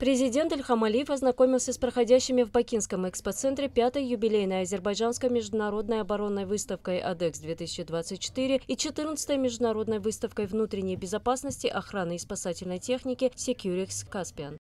Президент Ильхам Алиев ознакомился с проходящими в Бакинском экспоцентре пятой юбилейной азербайджанской международной оборонной выставкой «Адекс-2024» и 14-й международной выставкой внутренней безопасности, охраны и спасательной техники «Securix Caspian».